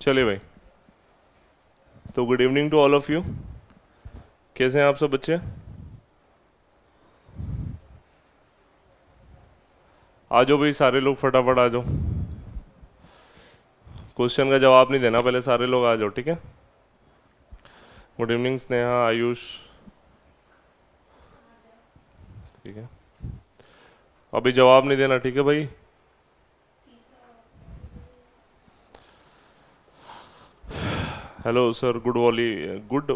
चलिए भाई तो good evening to all of you कैसे हैं आप सब बच्चे आ जाओ भाई सारे लोग फटाफट आ जाओ क्वेश्चन का जवाब नहीं देना पहले सारे लोग आ जाओ ठीक है गुड इवनिंग स्नेहा आयुष ठीक है अभी जवाब नहीं देना ठीक है भाई हेलो सर गुड वाली गुड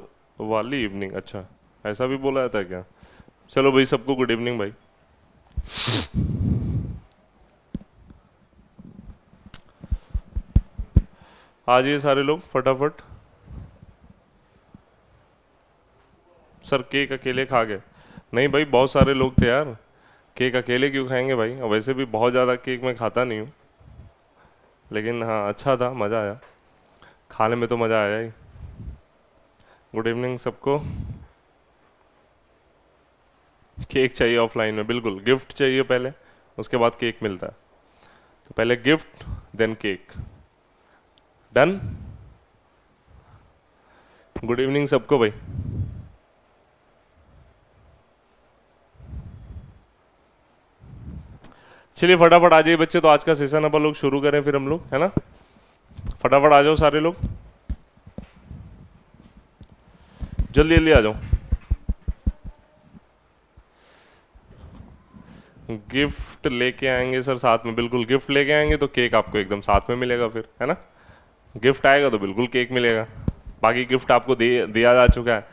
वाली इवनिंग अच्छा ऐसा भी बोला था क्या चलो भाई सबको गुड इवनिंग भाई आ जाइए सारे लोग फटाफट सर केक अकेले खा गए नहीं भाई बहुत सारे लोग थे यार केक अकेले क्यों खाएंगे भाई वैसे भी बहुत ज़्यादा केक मैं खाता नहीं हूँ लेकिन हाँ अच्छा था मज़ा आया खाने में तो मज़ा आया ही गुड इवनिंग सबको केक चाहिए ऑफलाइन में बिल्कुल गिफ्ट चाहिए पहले उसके बाद केक मिलता है तो पहले gift then cake done good evening सबको भाई चलिए फटाफट आ जाइए बच्चे तो आज का सेशन अपन लोग शुरू करें फिर हम लोग है ना फटाफट आ जाओ सारे लोग जल्दी जल्दी आ जाओ गिफ्ट लेके आएंगे सर साथ में बिल्कुल गिफ्ट लेके आएंगे तो केक आपको एकदम साथ में मिलेगा फिर है ना गिफ्ट आएगा तो बिल्कुल केक मिलेगा बाकी गिफ्ट आपको दे दिया जा चुका है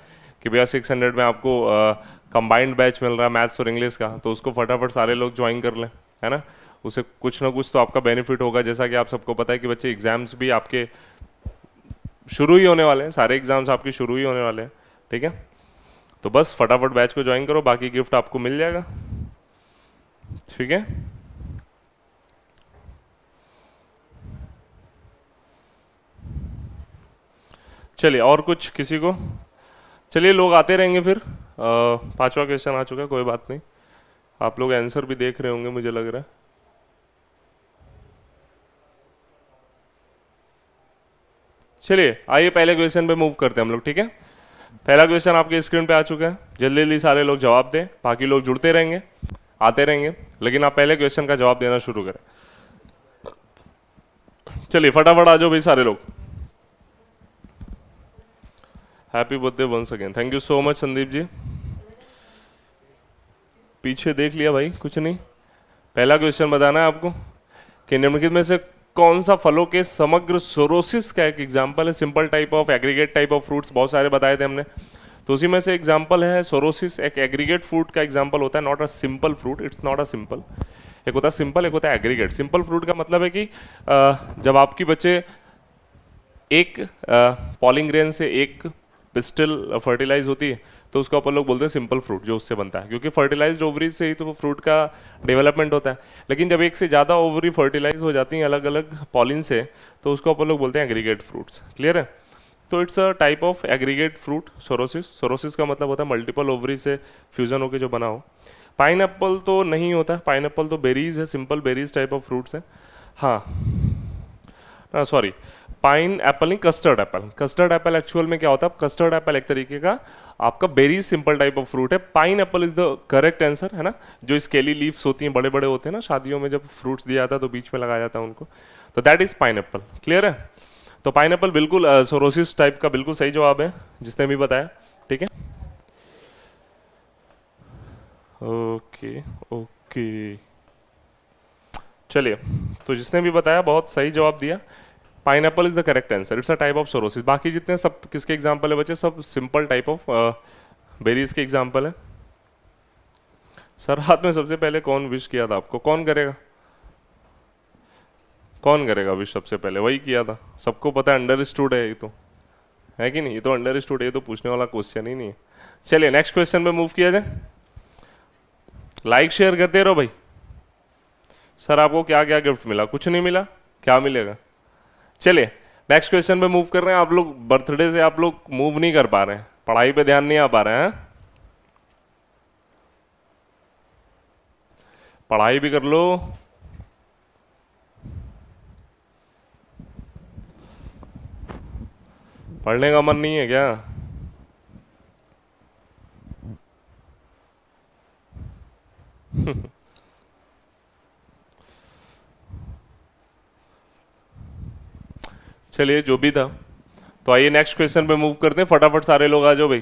कि भैया सिक्स हंड्रेड में आपको कंबाइंड बैच मिल रहा है मैथ्स और इंग्लिश का तो उसको फटाफट सारे लोग ज्वाइन कर लें है ना उसे कुछ ना कुछ तो आपका बेनिफिट होगा जैसा कि आप सबको पता है कि बच्चे एग्ज़ाम्स भी आपके शुरू ही होने वाले हैं सारे एग्ज़ाम्स आपके शुरू ही होने वाले हैं ठीक है तो बस फटाफट बैच को ज्वाइन करो बाकी गिफ्ट आपको मिल जाएगा ठीक है चलिए और कुछ किसी को चलिए लोग आते रहेंगे फिर पांचवा क्वेश्चन आ चुका है कोई बात नहीं आप लोग आंसर भी देख रहे होंगे मुझे लग रहा है चलिए आइए पहले क्वेश्चन पे मूव करते हैं हम लोग ठीक है पहला क्वेश्चन आपके स्क्रीन पे आ चुका है जल्दी जल्दी सारे लोग जवाब दें बाकी लोग जुड़ते रहेंगे आते रहेंगे लेकिन आप पहले क्वेश्चन का जवाब देना शुरू करें चलिए फटाफट आ जाओ भाई सारे लोग हैप्पी बर्थडे बन सके thank you so much Sandeep ji पीछे देख लिया भाई कुछ नहीं पहला क्वेश्चन बताना है आपको कि निम्नलिखित में से कौन सा फलों के समग्र सोरोसिस का एक एग्जाम्पल है simple type of aggregate type of fruits बहुत सारे बताए थे हमने तो उसी में से एग्जाम्पल है सोरोसिस एक एग्रीगेट फ्रूट का एग्जाम्पल होता है not a simple fruit it's not a simple एक होता है सिंपल एक होता है एग्रीगेट सिंपल फ्रूट का मतलब है कि जब आपकी बच्चे एक पॉलिंग से एक पिस्टल फर्टिलाइज होती है तो उसको अपन लोग बोलते हैं सिंपल फ्रूट जो उससे बनता है क्योंकि फर्टिलाइज ओवरी से ही तो फ्रूट का डेवलपमेंट होता है लेकिन जब एक से ज़्यादा ओवरी फर्टिलाइज हो जाती हैं अलग अलग पॉलिन से तो उसको अपन लोग बोलते हैं एग्रीगेट फ्रूट्स क्लियर है तो it's a type of aggregate fruit sorosis sorosis का मतलब होता है मल्टीपल ओवरी से फ्यूज़न होकर जो बना हो पाइन तो नहीं होता पाइन तो बेरीज है simple berries type of fruits है हाँ सॉरी पाइन एप्पल नहीं custard apple custard apple actual में क्या होता है कस्टर्ड एप्पल एक तरीके का आपका berry simple type of fruit है pineapple is the correct answer है ना जो स्केली लीव्स होती हैं बड़े बड़े होते हैं ना शादियों में जब फ्रूट्स दिया जाता है तो बीच में लगाया जाता है उनको तो that is pineapple clear है तो पाइन एप्पल बिल्कुल सोरोसिस टाइप का बिल्कुल सही जवाब है जिसने भी बताया ठीक है ओके ओके चलिए तो जिसने भी बताया बहुत सही जवाब दिया pineapple is the correct answer it's a type of sorosis बाकी जितने सब किसके एग्जाम्पल है बच्चे सब सिंपल टाइप ऑफ बेरीज के एग्जाम्पल है सर हाथ में सबसे पहले कौन विश किया था आपको कौन करेगा कौन करेगा विश सबसे पहले वही किया था सबको पता है अंडर स्टूड है ये तो है कि नहीं ये तो अंडर स्टूड है ये तो पूछने वाला क्वेश्चन ही नहीं है चलिए नेक्स्ट क्वेश्चन पे मूव किया जाए लाइक शेयर करते रहो भाई सर आपको क्या क्या गिफ्ट मिला कुछ नहीं मिला क्या मिलेगा चलिए नेक्स्ट क्वेश्चन पे मूव कर रहे हैं आप लोग बर्थडे से आप लोग मूव नहीं कर पा रहे हैं पढ़ाई पे ध्यान नहीं आ पा रहे हैं पढ़ाई भी कर लो पढ़ने का मन नहीं है क्या Hmm. चलिए जो भी था तो आइए नेक्स्ट क्वेश्चन पे मूव करते हैं फटाफट सारे लोग आ जाओ भाई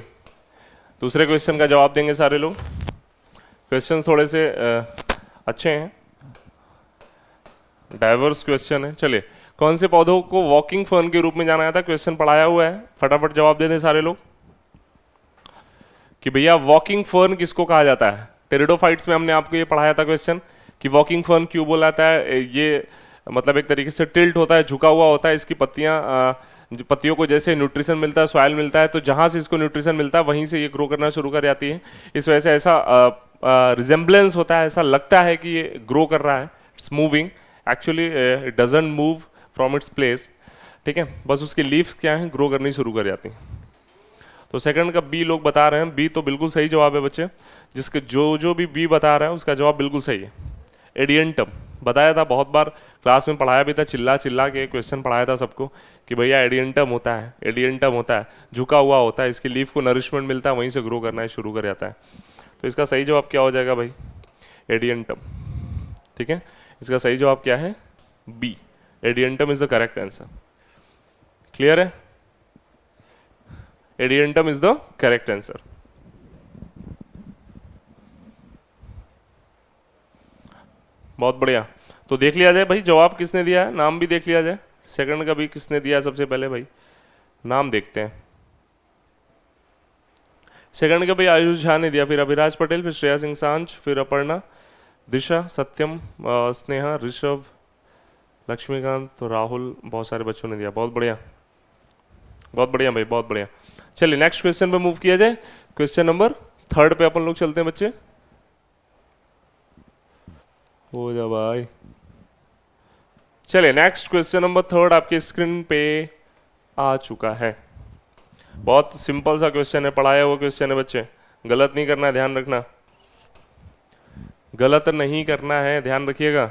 दूसरे क्वेश्चन का जवाब देंगे सारे लोग क्वेश्चन थोड़े से आ, अच्छे हैं डाइवर्स क्वेश्चन है चलिए कौन से पौधों को वॉकिंग फर्न के रूप में जाना है क्वेश्चन पढ़ाया हुआ है फटाफट जवाब दे दें सारे लोग कि भैया वॉकिंग फर्न किसको कहा जाता है टेरिडोफाइट्स में हमने आपको ये पढ़ाया था क्वेश्चन कि वॉकिंग फर्न क्यों बोला जाता है ये मतलब एक तरीके से टिल्ट होता है झुका हुआ होता है इसकी पत्तियाँ पत्तियों को जैसे न्यूट्रिशन मिलता है सॉयल मिलता है तो जहाँ से इसको न्यूट्रिशन मिलता है वहीं से ये ग्रो करना शुरू कर जाती है इस वजह से ऐसा रिजेम्बलेंस होता है ऐसा लगता है कि ये ग्रो कर रहा है it's moving actually it doesn't move from its place ठीक है बस उसकी लीव्स क्या हैं ग्रो करनी शुरू कर जाती हैं तो सेकंड का बी लोग बता रहे हैं बी तो बिल्कुल सही जवाब है बच्चे जिसके जो जो भी बी बता रहे हैं उसका जवाब बिल्कुल सही है एडियंटम बताया था बहुत बार क्लास में पढ़ाया भी था चिल्ला चिल्ला के क्वेश्चन पढ़ाया था सबको कि भैया एडियंटम होता है एडियंटम होता है झुका हुआ होता है इसकी लीफ को नरिशमेंट मिलता है वहीं से ग्रो करना है शुरू कर जाता है तो इसका सही जवाब क्या हो जाएगा भाई एडियंटम ठीक है इसका सही जवाब क्या है B adiantum is the correct answer clear है adiantum is the correct answer बहुत बढ़िया तो देख लिया जाए भाई जवाब किसने दिया है नाम भी देख लिया जाए सेकंड का भी किसने दिया सबसे पहले भाई नाम देखते हैं सेकंड का भाई आयुष झा ने दिया फिर अभिराज पटेल फिर श्रेया सिंह सांझ फिर अपर्णा दिशा सत्यम स्नेहा ऋषभ लक्ष्मीकांत तो राहुल बहुत सारे बच्चों ने दिया बहुत बढ़िया बहुत बढ़िया भाई बहुत बढ़िया चलिए नेक्स्ट क्वेश्चन पे मूव किया जाए क्वेश्चन नंबर थर्ड पे अपन लोग चलते हैं बच्चे हो जा भाई चलिए नेक्स्ट क्वेश्चन नंबर थर्ड आपके स्क्रीन पे आ चुका है बहुत सिंपल सा क्वेश्चन है पढ़ाया हुआ क्वेश्चन है बच्चे गलत नहीं करना है ध्यान रखना गलत नहीं करना है ध्यान रखिएगा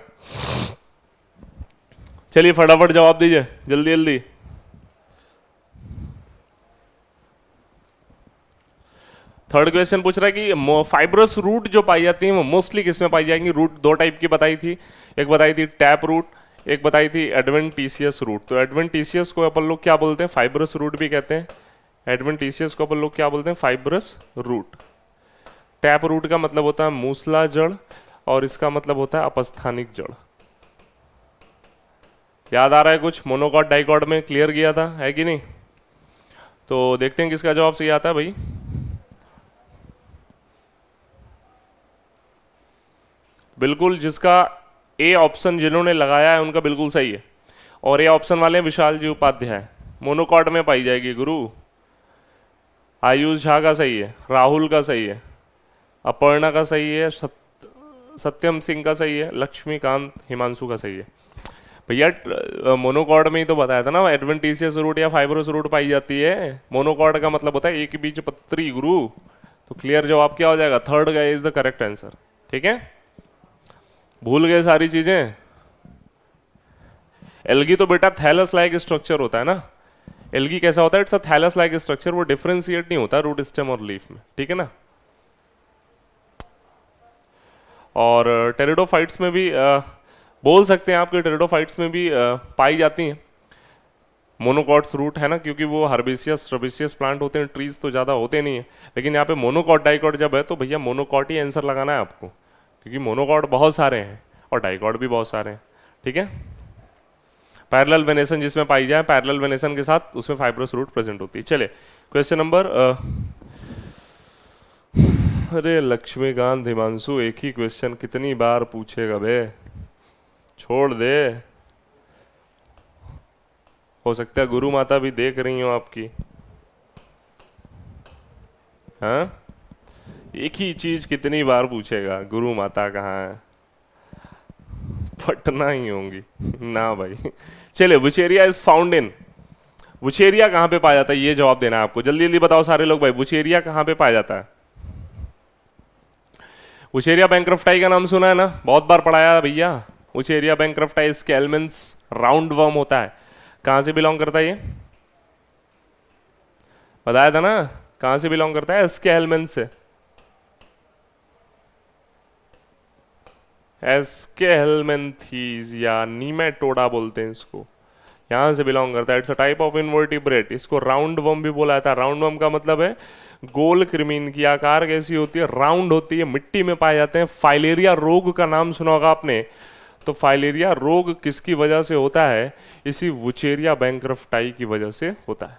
चलिए फटाफट जवाब दीजिए जल्दी जल्दी थर्ड क्वेश्चन पूछ रहा है कि फाइब्रस रूट जो पाई जाती है वो मोस्टली किसमें पाई जाएंगी रूट दो टाइप की बताई थी एक बताई थी टैप रूट एक बताई थी एडवेंटिशियस रूट तो एडवेंटिशियस को अपन लोग क्या बोलते हैं फाइब्रस रूट भी कहते हैं एडवेंटिशियस को अपन लोग क्या बोलते हैं फाइब्रस रूट टैप रूट का मतलब होता है मूसला जड़ और इसका मतलब होता है अपस्थानिक जड़ याद आ रहा है कुछ मोनोकॉट डाइकॉट में क्लियर किया था है कि नहीं तो देखते हैं किसका जवाब सही आता है भाई बिल्कुल जिसका ए ऑप्शन जिन्होंने लगाया है उनका बिल्कुल सही है और ए ऑप्शन वाले हैं विशाल जी उपाध्याय मोनोकॉट में पाई जाएगी गुरु आयुष झा का सही है राहुल का सही है अपर्णा का सही है सत्यम सिंह का सही है लक्ष्मीकांत हिमांशु का सही है भैया मोनोकॉर्ड में ही तो बताया था ना एडवेंटिसियस रूट या फाइबरस रूट पाई जाती है मोनोकॉर्ड का मतलब होता है एक बीच पत्री गुरु तो क्लियर जवाब क्या हो जाएगा थर्ड का इज द करेक्ट आंसर ठीक है भूल गए सारी चीजें एलगी तो बेटा थैलस लाइक स्ट्रक्चर होता है ना एलगी कैसा होता है it's a thallus like structure वो डिफ्रेंशिएट नहीं होता रूट स्टेम और लीफ में ठीक है ना और टेरिडोफाइट्स uh, में भी आ, uh, बोल सकते हैं आपके टेरिडोफाइट्स में भी आ, uh, पाई जाती हैं मोनोकॉट्स रूट है ना क्योंकि वो हर्बेसियस रबिसियस प्लांट होते हैं ट्रीज तो ज़्यादा होते नहीं है लेकिन यहाँ पे मोनोकॉट डाइकॉट जब है तो भैया मोनोकॉट ही आंसर लगाना है आपको क्योंकि मोनोकॉड बहुत सारे हैं और डाइकॉड भी बहुत सारे हैं ठीक है पैरेलल वेनेशन जिसमें पाई जाए पैरेलल वेनेशन के साथ उसमें फाइब्रोस रूट प्रेजेंट होती है चले क्वेश्चन नंबर अरे लक्ष्मीकांत हिमांशु एक ही क्वेश्चन कितनी बार पूछेगा बे छोड़ दे हो सकता है गुरु माता भी देख रही हो आपकी हाँ एक ही चीज कितनी बार पूछेगा गुरु माता कहाँ है पटना ही होंगी ना भाई चले Wuchereria is found in Wuchereria कहाँ पे पाया जाता है ये जवाब देना है आपको जल्दी जल्दी बताओ सारे लोग भाई वुचेरिया कहाँ पे पाया जाता है उचेरिया बैंक्रफ्टाई का नाम सुना है ना बहुत बार पढ़ाया भैया उचेरिया बैंक इसके एलिमेंट्स राउंड वर्म होता है कहाँ से बिलोंग करता है ये बताया था ना कहाँ से बिलोंग करता है स्केलमेंस से या नीमेटोडा बोलते हैं इसको यहां से बिलोंग करता है it's a type of invertebrate इसको राउंड वम भी बोला जाता है राउंड वम का मतलब है गोल क्रिमीन की आकार कैसी होती है राउंड होती है मिट्टी में पाए जाते हैं फाइलेरिया रोग का नाम सुना होगा आपने तो फाइलेरिया रोग किसकी वजह से होता है इसी वुचेरिया बैंक्रफ्टाई की वजह से होता है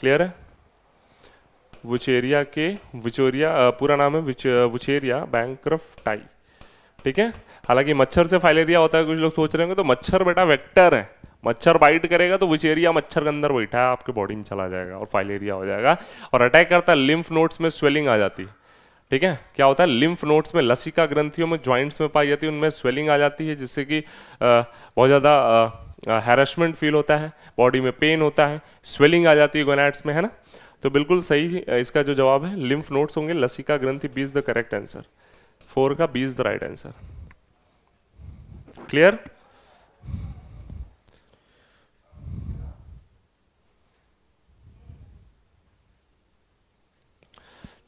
क्लियर है वुचेरिया के विचोरिया पूरा नाम है वुचेरिया बैंक्रफ्टाई ठीक है हालांकि मच्छर से फाइलेरिया होता है कुछ लोग सोच रहे होंगे तो मच्छर बेटा वेक्टर है मच्छर बाइट करेगा तो विचेरिया एरिया मच्छर के अंदर बैठा है आपके बॉडी में चला जाएगा और फाइलेरिया हो जाएगा और अटैक करता है लिम्फ नोट्स में स्वेलिंग आ जाती है ठीक है क्या होता है लिम्फ नोट्स में लसिका ग्रंथियों में ज्वाइंट्स में पाई जाती है उनमें स्वेलिंग आ जाती है जिससे कि बहुत ज़्यादा हैरेसमेंट फील होता है बॉडी में पेन होता है स्वेलिंग आ जाती है गोनाइट्स में है ना तो बिल्कुल सही इसका जो जवाब है लिम्फ नोट्स होंगे लसिका ग्रंथि B is the correct answer four का B is the right answer clear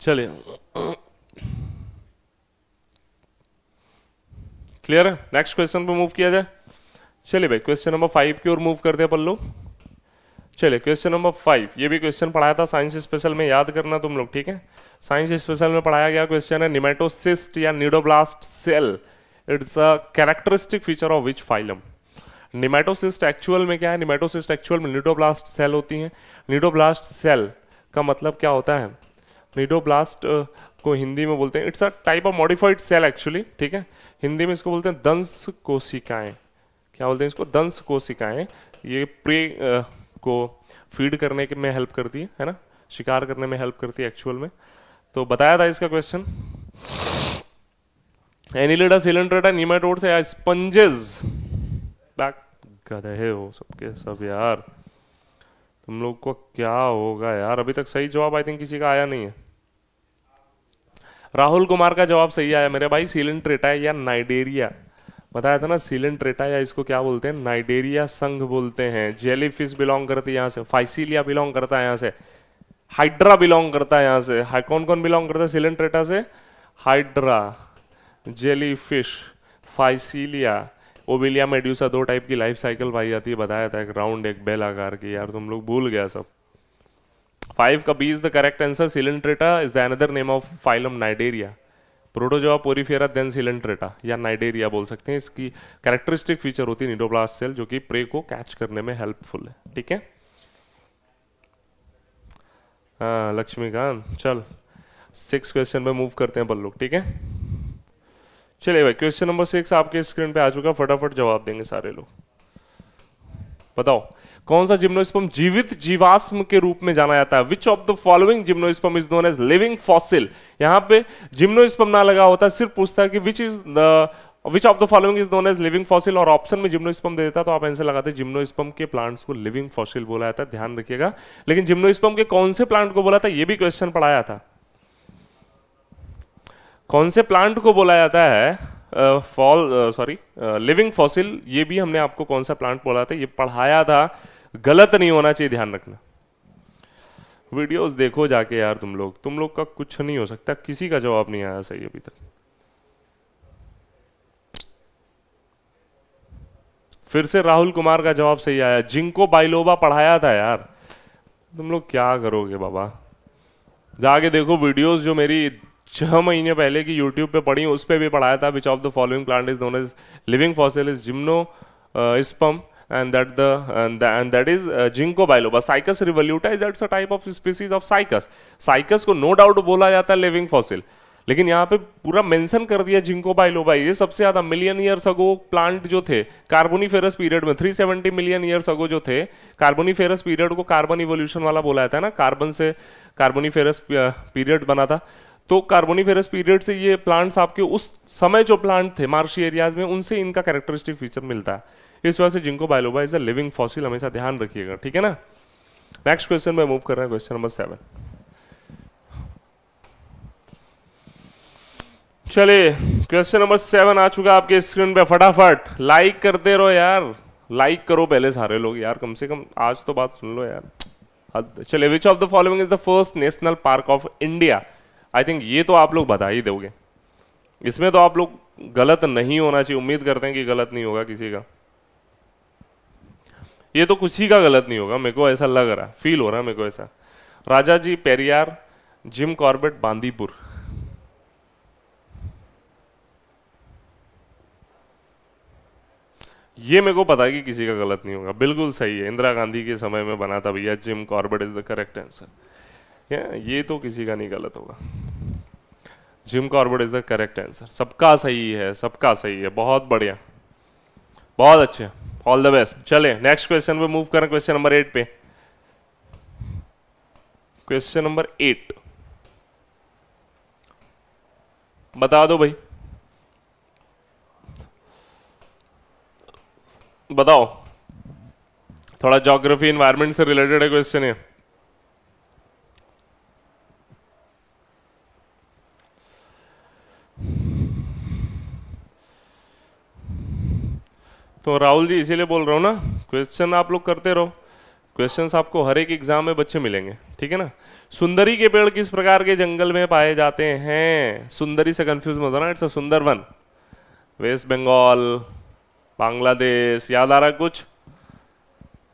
चलिए क्लियर है नेक्स्ट क्वेश्चन पे मूव किया जाए चलिए भाई क्वेश्चन नंबर फाइव की ओर मूव करते हैं अपन लोग चलिए क्वेश्चन नंबर फाइव ये भी क्वेश्चन पढ़ाया था साइंस स्पेशल में याद करना तुम लोग ठीक है साइंस स्पेशल में पढ़ाया गया क्वेश्चन है निमेटोसिस्ट या cnidoblast cell it's a characteristic feature of which phylum nematocyst actual में क्या है निमेटोसिस्ट एक्चुअल में निडोब्लास्ट सेल होती है निडोब्लास्ट सेल का मतलब क्या होता है न्यूडोब्लास्ट को हिंदी में बोलते हैं it's a type of modified cell actually ठीक है हिंदी में इसको बोलते हैं दंश कोशिकाएं क्या बोलते हैं इसको दंश कोशिकाएं ये प्रे को फीड करने के में हेल्प करती है है ना शिकार करने में हेल्प करती है एक्चुअल में तो बताया था इसका क्वेश्चन एनिलेडा सिलेंड्रेटा नीमाटोड से स्पंजेस बैक गधे हो सबके सब यार तुम लोग को क्या होगा यार अभी तक सही जवाब आई थिंक किसी का आया नहीं है राहुल कुमार का जवाब सही आया मेरे भाई सिलेंट्रेटा या नाइडेरिया बताया था ना सीलन ट्रेटा या इसको क्या बोलते हैं नाइडेरिया संघ बोलते हैं जेलीफिश बिलोंग करती है यहाँ से फाइसिलिया बिलोंग करता है यहाँ से हाइड्रा बिलोंग करता है यहाँ से कौन कौन बिलोंग करता है सीलन ट्रेटा से hydra jellyfish physalia obelia medusa दो टाइप की लाइफ साइकिल पाई जाती है बताया था एक राउंड एक बेल आकार की यार तुम लोग भूल गया सब फाइव का B is the correct answer coelenterata is the another name of phylum cnidaria protozoa porifera then coelenterata या नाइडेरिया बोल सकते हैं इसकी कैरेक्टरिस्टिक फीचर होती है निडोब्लास्ट सेल जो कि प्रे को कैच करने में हेल्पफुल है ठीक है हाँ लक्ष्मीकांत चल सिक्स क्वेश्चन में मूव करते हैं बल्लू ठीक है चलिए भाई क्वेश्चन नंबर सिक्स आपके स्क्रीन पे आ चुका फटाफट जवाब देंगे सारे लोग बताओ कौन सा जिम्नोस्पम जीवित जीवाश्म के रूप में जाना जाता है which of the following gymnosperm is known as living fossil यहां पे जिम्नोस्पम ना लगा होता सिर्फ पूछता है कि which is the which of the following is known as living fossil और ऑप्शन में जिम्नोस्पम दे देता तो आप आंसर लगाते जिम्नोस्पम के प्लांट्स को लिविंग फॉसिल बोला जाता है ध्यान रखिएगा लेकिन जिम्नोस्पम के कौन से प्लांट को बोला था यह भी क्वेश्चन पढ़ाया था कौन से प्लांट को बोला जाता है फॉल सॉरी लिविंग फॉसिल ये भी हमने आपको कौन सा प्लांट बोला था ये पढ़ाया था गलत नहीं होना चाहिए ध्यान रखना वीडियोस देखो जाके यार तुम लोग तुम लोग का कुछ नहीं हो सकता किसी का जवाब नहीं आया सही अभी तक फिर से राहुल कुमार का जवाब सही आया जिनको बाइलोबा पढ़ाया था यार तुम लोग क्या करोगे बाबा जाके देखो वीडियोस जो मेरी छह महीने पहले की यूट्यूब पे पढ़ी उस पर भी पढ़ाया था which of the following plant is known as living fossil is gymnosperm and that the and, the, and that is uh, ginkgo biloba cycas revoluta is that's a type of species of Cycas को no doubt बोला जाता है living fossil. लेकिन यहाँ पे पूरा mention कर दिया जिंको बाइलोबा ये सबसे ज्यादा मिलियन ईयर्स अगो प्लांट जो थे फेरस पीरियड में 370 मिलियन ईयर्स अगो जो थे फेरस पीरियड को कार्बन इवोल्यूशन वाला बोला जाता है ना कार्बन से कार्बोनीफेरस पीरियड uh, बना था तो कार्बोनीफेरस पीरियड से ये प्लांट्स आपके उस समय जो प्लांट थे मार्शी एरियाज में उनसे इनका कैरेक्टरिस्टिक फीचर मिलता है इस वजह से ginkgo biloba is a living fossil हमेशा ध्यान रखिएगा ठीक है ना नेक्स्ट क्वेश्चन में मूव कर रहा है क्वेश्चन नंबर सेवन चलिए क्वेश्चन नंबर सेवन आ चुका आपके स्क्रीन पे फटाफट लाइक करते रहो यार लाइक करो पहले सारे लोग यार कम से कम आज तो बात सुन लो यार चलिए which of the following is the first national park of India I think ये तो आप लोग बता ही दोगे इसमें तो आप लोग गलत नहीं होना चाहिए उम्मीद करते हैं कि गलत नहीं होगा किसी का ये तो किसी का गलत नहीं होगा मेरे को ऐसा लग रहा फील हो रहा मेरे को ऐसा Rajaji Periyar Jim Corbett Bandipur ये मेरे को पता कि किसी का गलत नहीं होगा बिल्कुल सही है इंदिरा गांधी के समय में बना था भैया Jim Corbett is the correct answer ये तो किसी का नहीं गलत होगा Jim Corbett is the correct answer सबका सही है सबका सही है बहुत बढ़िया बहुत अच्छे ऑल द बेस्ट चले नेक्स्ट क्वेश्चन पे मूव करें क्वेश्चन नंबर एट पे क्वेश्चन नंबर एट बता दो भाई बताओ थोड़ा जोग्राफी इन्वायरमेंट से रिलेटेड है क्वेश्चन है तो राहुल जी इसीलिए बोल रहा हूँ ना क्वेश्चन आप लोग करते रहो क्वेश्चंस आपको हर एक एग्जाम में बच्चे मिलेंगे ठीक है ना सुंदरी के पेड़ किस प्रकार के जंगल में पाए जाते हैं सुंदरी से कंफ्यूज मत होना इट्स अ सुंदर वन वेस्ट बंगाल बांग्लादेश याद आ रहा कुछ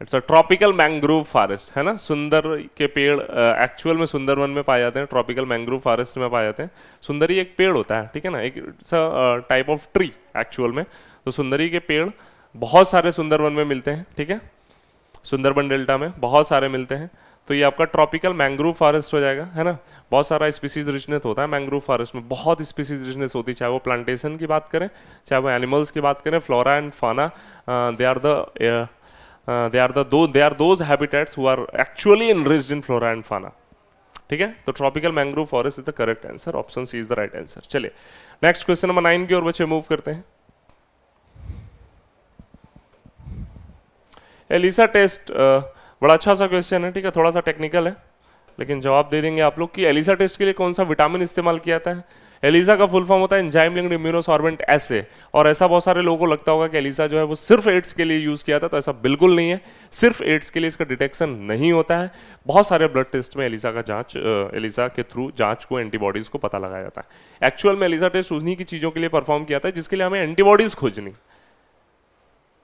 it's a tropical mangrove forest है ना सुंदर के पेड़ एक्चुअल uh, में सुंदरवन में पाए जाते हैं ट्रॉपिकल मैंग्रोव फॉरेस्ट में पाए जाते हैं सुंदरी एक पेड़ होता है ठीक है ना एक it's a type of tree actual में तो सुंदरी के पेड़ बहुत सारे सुंदरबन में मिलते हैं ठीक है सुंदरबन डेल्टा में बहुत सारे मिलते हैं तो ये आपका ट्रॉपिकल मैंग्रोव फॉरेस्ट हो जाएगा है ना बहुत सारा स्पीसीज रिचनेस होता है मैंग्रोव फॉरेस्ट में बहुत स्पीसीज रिचनेस होती है चाहे वो प्लांटेशन की बात करें चाहे वो एनिमल्स की बात करें flora and fauna they are the they are do they are those habitats who are actually enriched in flora and fauna ठीक है तो tropical mangrove forest is the correct answer option C is the right answer चलिए next question number nine की ओर बच्चे move करते हैं Elisa test बड़ा अच्छा सा क्वेश्चन है ठीक है थोड़ा सा टेक्निकल है लेकिन जवाब दे देंगे आप लोग कि एलिसा टेस्ट के लिए कौन सा विटामिन इस्तेमाल किया जाता है एलिसा का फुल फॉर्म होता है एंजाइम लिंक्ड इम्यूनोसॉर्बेंट एसे और ऐसा बहुत सारे लोगों को लगता होगा कि एलिसा जो है वो सिर्फ एड्स के लिए यूज़ किया था तो ऐसा बिल्कुल नहीं है सिर्फ एड्स के लिए इसका डिटेक्शन नहीं होता है बहुत सारे ब्लड टेस्ट में एलिसा का जांच एलिसा के थ्रू जांच को एंटीबॉडीज़ को पता लगाया जाता है एक्चुअल में एलिसा टेस्ट उन्हीं की चीज़ों के लिए परफॉर्म किया था जिसके लिए हमें एंटीबॉडीज़ खोजनी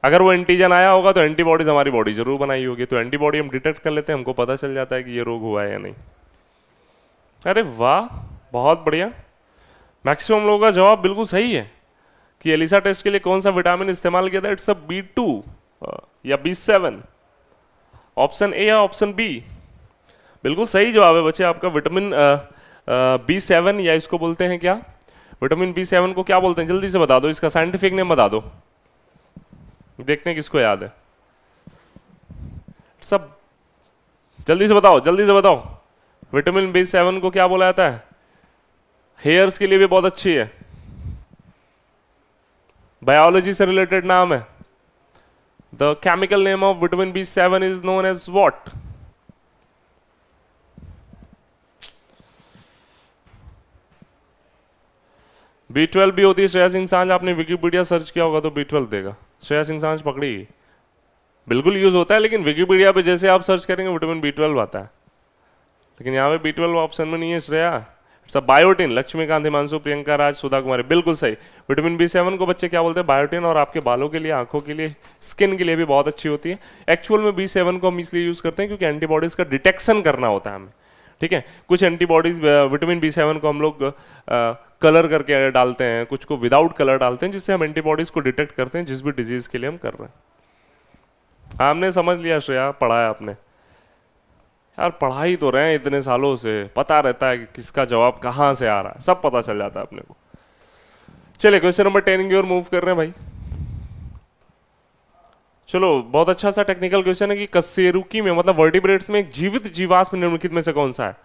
अगर वो एंटीजन आया होगा तो एंटीबॉडीज हमारी बॉडी जरूर बनाई होगी तो एंटीबॉडी हम डिटेक्ट कर लेते हैं हमको पता चल जाता है कि ये रोग हुआ है या नहीं अरे वाह बहुत बढ़िया मैक्सिमम लोगों का जवाब बिल्कुल सही है कि एलिसा टेस्ट के लिए कौन सा विटामिन इस्तेमाल किया था इट्स अ बी टू या बी सेवन ऑप्शन ए या ऑप्शन बी बिल्कुल सही जवाब है बच्चे आपका विटामिन बी सेवन या इसको बोलते हैं क्या विटामिन बी सेवन को क्या बोलते हैं जल्दी से बता दो इसका साइंटिफिक नेम बता दो देखते हैं किसको याद है सब जल्दी से बताओ जल्दी से बताओ विटामिन बी सेवन को क्या बोला जाता है हेयर्स के लिए भी बहुत अच्छी है बायोलॉजी से रिलेटेड नाम है the chemical name of vitamin B seven is known as what B twelve भी होती है श्रेयस इंसान आपने विकीपीडिया सर्च किया होगा तो बी ट्वेल्व देगा श्रेयस इंसान पकड़ी बिल्कुल यूज़ होता है लेकिन विकीपीडिया पे जैसे आप सर्च करेंगे विटामिन बी ट्वेल्व आता है लेकिन यहाँ पे बी ट्वेल्व ऑप्शन में नहीं है Shreya it's a biotin Laxmikant Himanshu Priyanka Raj Sudha Kumari बिल्कुल सही विटामिन बी सेवन को बच्चे क्या बोलते हैं बायोटिन और आपके बालों के लिए आंखों के लिए स्किन के लिए भी बहुत अच्छी होती है एक्चुअल में बी सेवन को हम इसलिए यूज़ करते हैं क्योंकि एंटीबॉडीज़ का डिटेक्शन करना होता है हमें ठीक है कुछ एंटीबॉडीज विटामिन बी सेवन को हम लोग कलर करके डालते हैं कुछ को विदाउट कलर डालते हैं जिससे हम एंटीबॉडीज को डिटेक्ट करते हैं जिस भी डिजीज के लिए हम कर रहे हैं हाँ, हमने समझ लिया श्रेया पढ़ाया आपने यार पढ़ाई तो रहे हैं इतने सालों से पता रहता है कि किसका जवाब कहाँ से आ रहा है सब पता चल जाता है अपने को चलिए क्वेश्चन नंबर टेन की ओर मूव कर रहे हैं भाई चलो बहुत अच्छा सा टेक्निकल क्वेश्चन है कि कसेरुकी में मतलब वर्टिब्रेट्स में एक जीवित जीवाश्म निम्नलिखित में से कौन सा है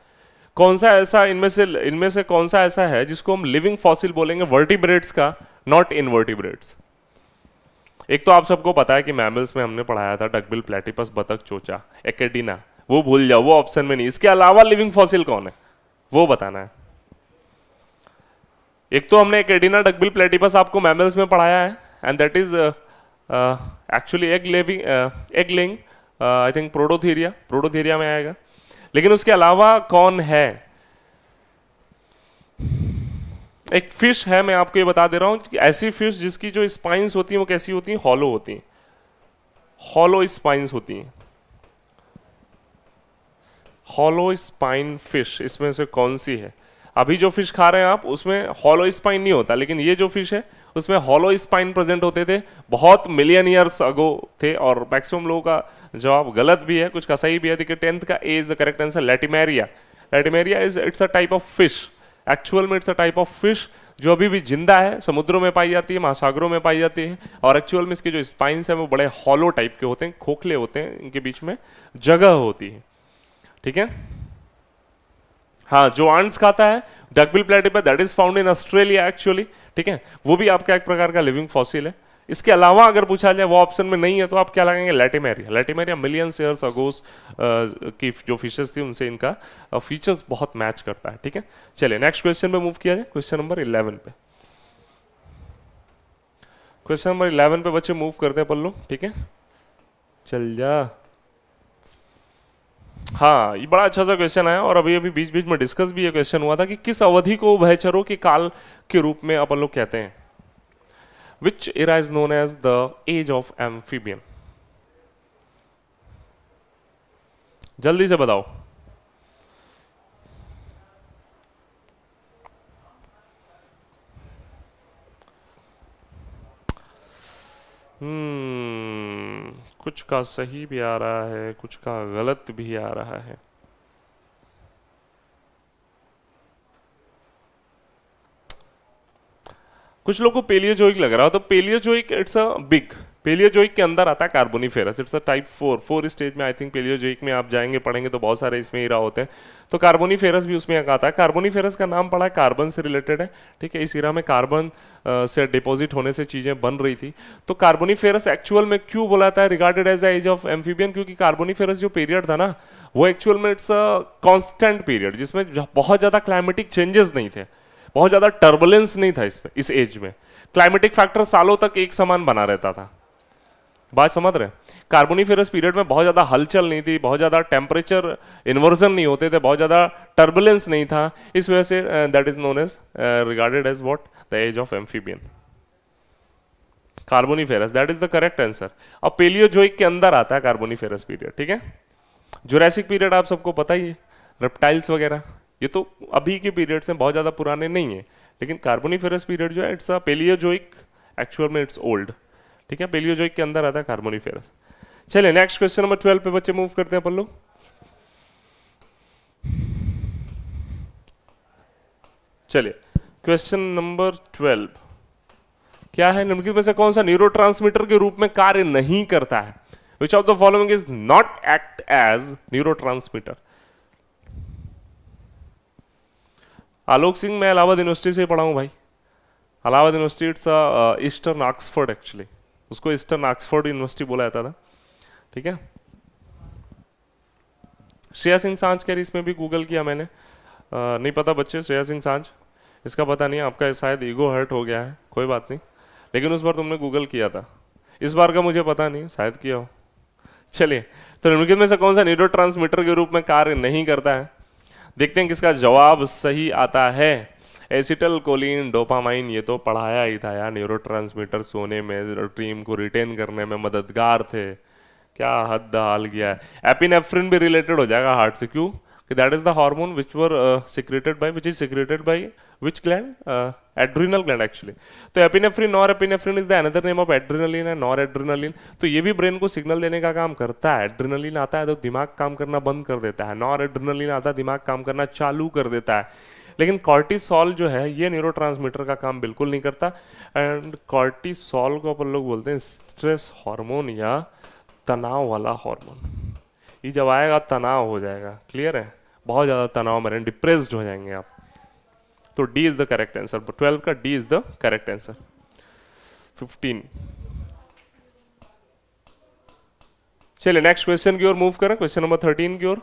कौन सा ऐसा इनमें से इनमें से कौन सा ऐसा है जिसको हम लिविंग फॉसिल बोलेंगे वर्टिब्रेट्स का नॉट इन वर्टिब्रेट्स एक तो आप सबको पता है कि मैमल्स में हमने पढ़ाया था डकबिल प्लेटिपस बतक चोचा एकेडिना वो भूल जाओ वो ऑप्शन में नहीं इसके अलावा लिविंग फॉसिल कौन है वो बताना है एक तो हमने एकेडिना डकबिल प्लेटिपस आपको मैमल्स में पढ़ाया है and that is actually egg laying egg laying I think प्रोडोथीरिया प्रोडोथीरिया में आएगा लेकिन उसके अलावा कौन है एक फिश है मैं आपको ये बता दे रहा हूं ऐसी फिश जिसकी जो स्पाइंस होती हैं वो कैसी होती हैं हॉलो होती हैं हॉलो स्पाइंस होती हैं हॉलो स्पाइन फिश इसमें से कौन सी है अभी जो फिश खा रहे हैं आप उसमें हॉलो स्पाइन नहीं होता लेकिन ये जो फिश है उसमें हॉलो स्पाइन प्रेजेंट होते थे बहुत मिलियन ईयर्स अगो थे और मैक्सिमम लोगों का जवाब गलत भी है कुछ का सही भी है देखिए टेंथ का A is the correct answer latimeria latimeria is it's a type of fish actual में it's a type of fish जो अभी भी जिंदा है समुद्रों में पाई जाती है महासागरों में पाई जाती है और एक्चुअल में इसके जो स्पाइंस हैं वो बड़े हॉलो टाइप के होते हैं खोखले होते हैं इनके बीच में जगह होती है ठीक है हाँ जो आंट्स खाता है duckbill platypus that is found in Australia actually ठीक है वो भी आपका एक प्रकार का लिविंग फॉसिल है इसके अलावा अगर पूछा जाए वो ऑप्शन में नहीं है तो आप क्या लगाएंगे लैटिमेरिया लैटिमेरिया मिलियन सेयर्स अगोस की जो फिशेस थी उनसे इनका फीचर्स uh, बहुत मैच करता है ठीक है चलिए नेक्स्ट क्वेश्चन पे मूव किया जाए क्वेश्चन नंबर इलेवन पे क्वेश्चन नंबर इलेवन पे बच्चे मूव करते हैं पल्लू ठीक है चल जा हाँ ये बड़ा अच्छा सा क्वेश्चन है और अभी अभी बीच बीच में डिस्कस भी ये क्वेश्चन हुआ था कि किस अवधि को भयचरो के काल के रूप में अपन लोग कहते हैं which era is known as the age of amphibian जल्दी से बताओ हम्म कुछ का सही भी आ रहा है कुछ का गलत भी आ रहा है कुछ लोगों को पेलियोजोइक लग रहा हो तो paleozoic it's a big paleozoic के अंदर आता है ferous it's a type four four stage में आई थिंक पेलियोजोइक में आप जाएंगे पढ़ेंगे तो बहुत सारे इसमें हीरा होते हैं तो फेरस भी उसमें आता है फेरस का नाम पड़ा है कार्बन से रिलेटेड है ठीक है इस हीरा में कार्बन uh, से डिपॉजिट होने से चीज़ें बन रही थी तो फेरस एक्चुअल में क्यों बोला है regarded as age of amphibian क्योंकि फेरस जो पीरियड था ना वो एक्चुअल में इट्स अ कॉन्स्टेंट पीरियड जिसमें बहुत ज़्यादा क्लाइमेटिक चेंजेस नहीं थे बहुत ज़्यादा टर्बुलेंस नहीं था इसमें इस एज में क्लाइमेटिक फैक्टर सालों तक एक समान बना रहता था बात समझ रहे कार्बोनिफेरस कार्बोनीफेरस पीरियड में बहुत ज़्यादा हलचल नहीं थी बहुत ज़्यादा टेम्परेचर इन्वर्जन नहीं होते थे बहुत ज़्यादा टर्बुलेंस नहीं था इस वजह से that is known as regarded as what the age of amphibian carboniferous that is the correct answer अब पेलियोजोइक के अंदर आता है कार्बोनीफेरस पीरियड ठीक है जोरेसिक पीरियड आप सबको पता ही है रेप्टाइल्स वगैरह ये तो अभी के पीरियड हैं बहुत ज़्यादा पुराने नहीं है लेकिन कार्बोनीफेरस पीरियड जो है इट्स अ पेलियोजोइक एक्चुअल में इट्स ओल्ड ठीक है पेलियोजोइक के अंदर आता है कार्बोनिफेरस चलिए नेक्स्ट क्वेश्चन नंबर ट्वेल्व पे बच्चे मूव करते हैं अपन लोग चलिए क्वेश्चन नंबर ट्वेल्व क्या है निम्नलिखित में से कौन सा न्यूरो के रूप में कार्य नहीं करता है which of the following is not act as neuro Alok Singh मैं इलाहाबाद यूनिवर्सिटी से पढ़ा हूं भाई Allahabad university it's eastern Oxford actually उसको ईस्टर्न ऑक्सफोर्ड यूनिवर्सिटी बोला जाता था ठीक है श्रेया सिंह सांझ कह रही इसमें भी गूगल किया मैंने आ, नहीं पता बच्चे श्रेया सिंह सांझ इसका पता नहीं आपका शायद ईगो हर्ट हो गया है कोई बात नहीं लेकिन उस बार तुमने गूगल किया था इस बार का मुझे पता नहीं शायद किया हो चलिए तो निम्नलिखित में से कौन सा न्यूरो के रूप में कार्य नहीं करता है देखते हैं किसका जवाब सही आता है एसिटल कोलिन डोपामाइन ये तो पढ़ाया ही था यार न्यूरो सोने में ड्रीम को रिटेन करने में मददगार थे क्या हद हाल गया है एपिनेफ्रिन भी रिलेटेड हो जाएगा हार्ट से क्यों कि that is the hormone which were secreted by which is secreted by which gland adrenal gland actually तो epinephrine nor epinephrine is the another name of adrenaline and nor adrenaline तो ये भी brain को signal देने का काम करता है एड्रिनलिन आता है तो दिमाग काम करना बंद कर देता है नॉर एड्रिनलिन आता है दिमाग काम करना चालू कर देता है लेकिन कॉर्टिसॉल जो है ये न्यूरो का, का काम बिल्कुल नहीं करता एंड कॉर्टिसॉल को अपन लोग बोलते हैं स्ट्रेस हार्मोन या तनाव वाला हार्मोन ये जब आएगा तनाव हो जाएगा क्लियर है बहुत ज़्यादा तनाव में रहें डिप्रेस्ड हो जाएंगे आप तो D is the correct answer twelve का D is the correct answer fifteen चलिए नेक्स्ट क्वेश्चन की ओर मूव करें क्वेश्चन नंबर थर्टीन की ओर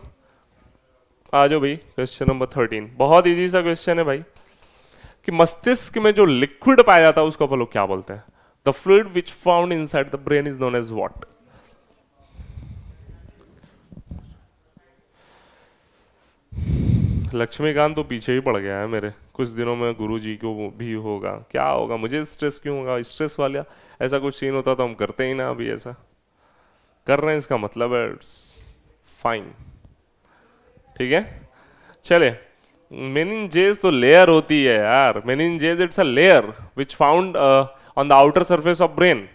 आ जाओ भाई क्वेश्चन नंबर थर्टीन बहुत इजी सा क्वेश्चन है भाई कि मस्तिष्क में जो लिक्विड पाया जाता है उसको अपन लोग क्या बोलते हैं the fluid which found inside the brain is known as what Laxmikant तो पीछे ही पड़ गया है मेरे कुछ दिनों में गुरुजी को भी होगा क्या होगा मुझे स्ट्रेस क्यों होगा स्ट्रेस वाला ऐसा कुछ सीन होता तो हम करते ही ना अभी ऐसा कर रहे हैं इसका मतलब है फाइन ठीक है चले मेनिनजेस तो लेयर होती है यार meninges it's a layer which found on the outer surface of brain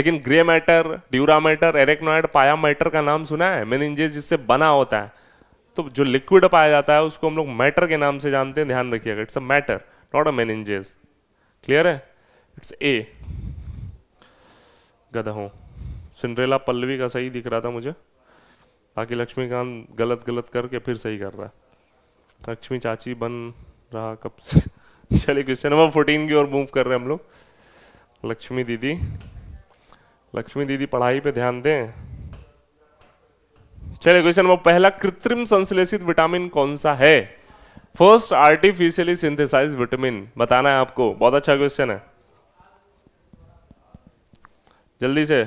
लेकिन grey matter dura matter arachnoid pia matter का नाम सुना है मेनिनजेस जिससे बना होता है तो जो लिक्विड पाया जाता है उसको हम लोग मैटर के नाम से जानते हैं ध्यान रखिएगा it's a matter not a meninges clear है इट्स ए गधा सिंड्रेला पल्लवी का सही दिख रहा था मुझे बाकी लक्ष्मीकांत गलत गलत करके फिर सही कर रहा है लक्ष्मी चाची बन रहा कब से चलिए क्वेश्चन नंबर फोर्टीन की ओर मूव कर रहे हैं हम लोग लक्ष्मी दीदी लक्ष्मी दीदी पढ़ाई पे ध्यान दें चलिए क्वेश्चन नंबर पहला कृत्रिम संश्लेषित विटामिन कौन सा है फर्स्ट आर्टिफिशियली सिंथेसाइज विटामिन बताना है आपको बहुत अच्छा क्वेश्चन है जल्दी से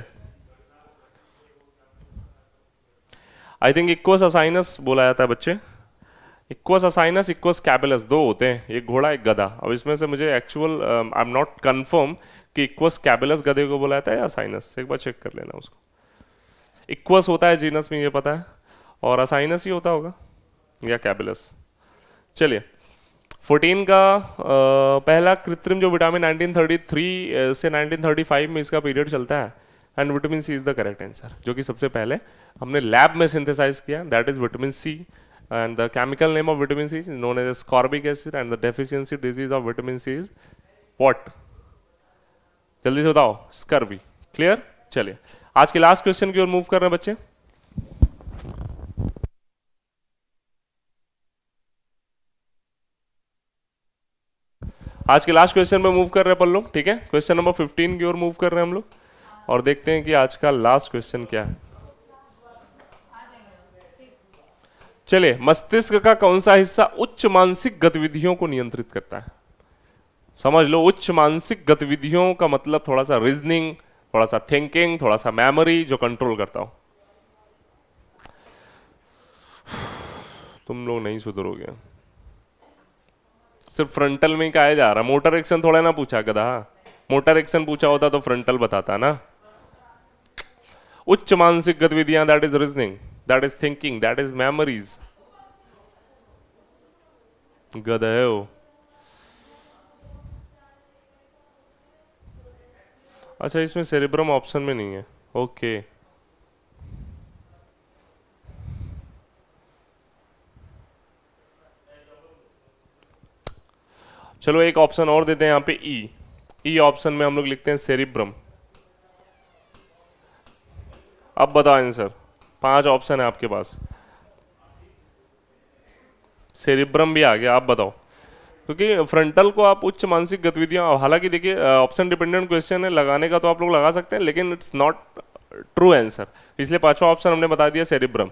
आई थिंक इक्वस असाइनस बोला जाता है बच्चे इक्वस असाइनस इक्वस कैबलस दो होते हैं एक घोड़ा एक गधा अब इसमें से मुझे actual I am not confirm कि इक्वस कैबलस गधे को बोला जाता है या असाइनस एक बार चेक कर लेना उसको इक्वस होता है जीनस में ये पता है और असाइनस ही होता होगा या कैबलस चलिए 14 का आ, uh, पहला कृत्रिम जो विटामिन 1933 uh, से 1935 में इसका पीरियड चलता है and vitamin C is the correct answer जो कि सबसे पहले हमने लैब में सिंथेसाइज किया that is vitamin C and the chemical name of vitamin C is known as ascorbic acid and the deficiency disease of vitamin C is what जल्दी से बताओ स्कर्वी क्लियर चलिए आज के लास्ट क्वेश्चन की ओर मूव कर रहे हैं बच्चे आज के लास्ट क्वेश्चन में मूव कर रहे हैं अपन लोग ठीक है क्वेश्चन नंबर 15 की ओर मूव कर रहे हैं हम लोग और देखते हैं कि आज का लास्ट क्वेश्चन क्या है चलिए मस्तिष्क का कौन सा हिस्सा उच्च मानसिक गतिविधियों को नियंत्रित करता है समझ लो उच्च मानसिक गतिविधियों का मतलब थोड़ा सा रीजनिंग थोड़ा सा थिंकिंग थोड़ा सा मेमोरी जो कंट्रोल करता हो तुम लोग नहीं सुधरोगे सिर्फ फ्रंटल में ही कहा जा रहा मोटर एक्शन थोड़ा ना पूछा गधा मोटर एक्शन पूछा होता तो फ्रंटल बताता ना उच्च मानसिक गतिविधियां that is reasoning that is thinking that is memories गद है वो अच्छा इसमें सेरेब्रम ऑप्शन में नहीं है ओके okay. चलो एक ऑप्शन और देते हैं यहां पे ई ई ऑप्शन में हम लोग लिखते हैं सेरिब्रम अब बताओ सर पांच ऑप्शन है आपके पास सेरिब्रम भी आ गया आप बताओ क्योंकि फ्रंटल को आप उच्च मानसिक गतिविधियां हालांकि देखिए ऑप्शन डिपेंडेंट क्वेश्चन है लगाने का तो आप लोग लगा सकते हैं लेकिन इट्स नॉट ट्रू आंसर इसलिए पांचवा ऑप्शन हमने बता दिया सेरिब्रम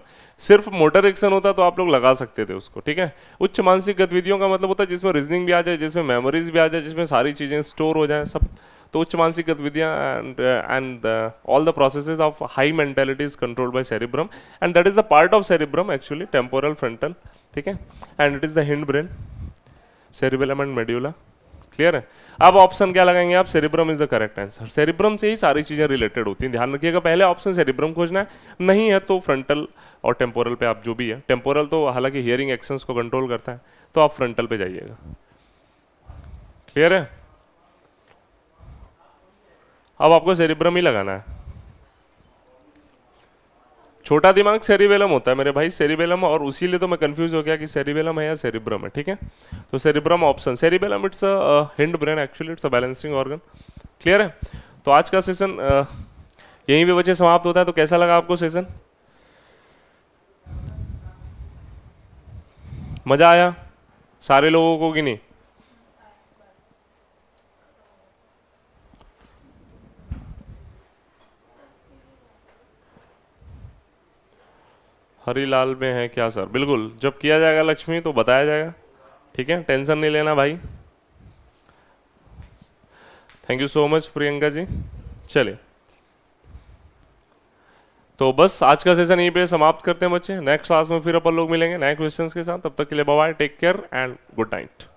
सिर्फ मोटर एक्शन होता तो आप लोग लगा सकते थे उसको ठीक है उच्च मानसिक गतिविधियों का मतलब होता है जिसमें रीजनिंग भी आ जाए जिसमें मेमोरीज भी आ जाए जिसमें सारी चीज़ें स्टोर हो जाए सब तो उच्च मानसिक गतिविधियां and and all the processes of high mentality is controlled by cerebrum and that is the part of cerebrum actually temporal frontal ठीक है and it is the hind brain cerebellum and medulla clear है अब option क्या लगाएंगे आप cerebrum is the correct answer cerebrum से ही सारी चीजें रिलेटेड होती हैं ध्यान रखिएगा पहले ऑप्शन सेरिब्रम खोजना है नहीं है तो फ्रंटल और टेम्पोरल पे आप जो भी है टेम्पोरल तो हालांकि हियरिंग एक्शंस को कंट्रोल करता है तो आप फ्रंटल पे जाइएगा क्लियर है अब आपको सेरिब्रम ही लगाना है छोटा दिमाग सेरिबेलम होता है मेरे भाई सेरिबेलम और उसी लिए तो मैं कंफ्यूज हो गया कि सेरिबेलम है या सेरिब्रम है ठीक है तो cerebrum option cerebellum it's a hind brain actually it's a balancing organ clear है तो आज का सेशन यहीं पे बच्चे समाप्त होता है तो कैसा लगा आपको सेशन मज़ा आया सारे लोगों को कि नहीं हरीलाल में है क्या सर बिल्कुल जब किया जाएगा लक्ष्मी तो बताया जाएगा ठीक है टेंशन नहीं लेना भाई thank you so much Priyanka ji चलिए तो बस आज का सेशन यहीं पे समाप्त करते हैं बच्चे नेक्स्ट क्लास में फिर अपन लोग मिलेंगे नए क्वेश्चंस के साथ तब तक के लिए bye take care and good night